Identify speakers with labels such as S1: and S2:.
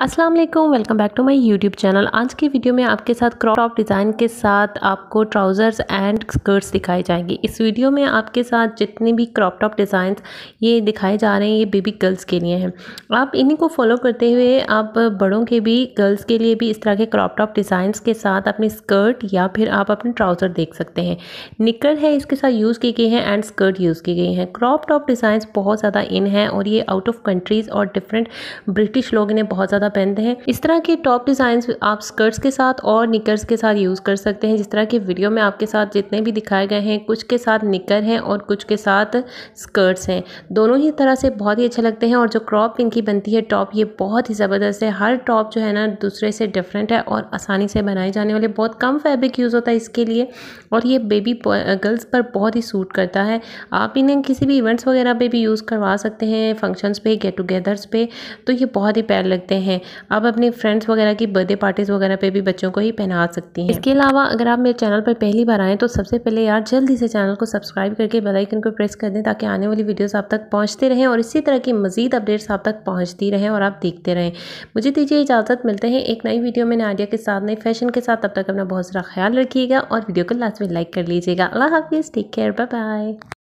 S1: अस्सलाम वालेकुम welcome back to my YouTube channel आज की वीडियो में आपके साथ क्रॉप टॉप डिज़ाइन के साथ आपको ट्राउज़र्स एंड स्कर्ट्स दिखाई जाएंगी इस वीडियो में आपके साथ जितने भी क्रॉप टॉप डिज़ाइन ये दिखाए जा रहे हैं ये बेबी गर्ल्स के लिए हैं आप इन्हीं को फॉलो करते हुए आप बड़ों के भी गर्ल्स के लिए भी इस तरह के क्रॉप टॉप डिज़ाइंस के साथ अपनी स्कर्ट या फिर आप अपने ट्राउज़र देख सकते हैं निकल है इसके साथ यूज़ की गई हैं एंड स्कर्ट यूज़ की गई हैं क्रॉप टॉप डिज़ाइंस बहुत ज़्यादा इन हैं और ये आउट ऑफ कंट्रीज़ और डिफरेंट ब्रिटिश लोग इन्हें बहुत ज़्यादा ज़्यादा पहनते हैं इस तरह के टॉप डिज़ाइन आप स्कर्ट्स के साथ और निकर्स के साथ यूज़ कर सकते हैं जिस तरह की वीडियो में आपके साथ जितने भी दिखाए गए हैं कुछ के साथ निकर हैं और कुछ के साथ स्कर्ट्स हैं दोनों ही तरह से बहुत ही अच्छे लगते हैं और जो क्रॉप इनकी बनती है टॉप ये बहुत ही ज़बरदस्त है हर टॉप जो है ना दूसरे से डिफरेंट है और आसानी से बनाए जाने वाले बहुत कम फैब्रिक यूज़ होता है इसके लिए और ये बेबी गर्ल्स पर बहुत ही सूट करता है आप इन्हें किसी भी इवेंट्स वगैरह पे भी यूज़ करवा सकते हैं फंक्शंस पे गेट टुगेदर्स पे तो ये बहुत ही प्यार लगते हैं हैं आप अपने फ्रेंड्स वगैरह की बर्थडे पार्टीज़ वगैरह पे भी बच्चों को ही पहना सकती हैं इसके अलावा अगर आप मेरे चैनल पर पहली बार आएँ तो सबसे पहले यार जल्दी से चैनल को सब्सक्राइब करके बेलाइकन को प्रेस कर दें ताकि आने वाली वीडियोज़ आप तक पहुँचते रहें और इसी तरह की मजीद अपडेट्स आप तक पहुँचती रहें और आप देखते रहें मुझे दीजिए इजाज़त मिलते हैं एक नई वीडियो में आइडिया के साथ नए फैशन के साथ तब तक अपना बहुत सारा ख्याल रखिएगा और वीडियो को लास्ट में लाइक कर लीजिएगा अल्लाह हाफिज़ टेक केयर बाय बाय